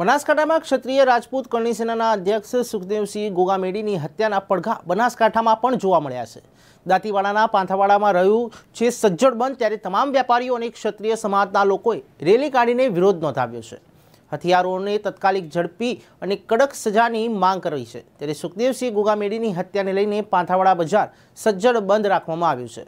બનાસકાંઠામાં ક્ષત્રિય રાજપૂત કરણી સેનાના અધ્યક્ષ સુખદેવસિંહ ગોગામેડીની હત્યાના પડઘા બનાસકાંઠામાં પણ જોવા મળ્યા છે દાંતીવાડાના પાંથાવાડામાં રહ્યું છે સજ્જડ બંધ ત્યારે તમામ વેપારીઓ અને ક્ષત્રિય સમાજના લોકોએ રેલી કાઢીને વિરોધ નોંધાવ્યો છે હથિયારોને તત્કાલિક ઝડપી અને કડક સજાની માંગ કરી છે ત્યારે સુખદેવસિંહ ગોગામેડીની હત્યાને લઈને પાંથાવાડા બજાર સજ્જડ બંધ રાખવામાં આવ્યું છે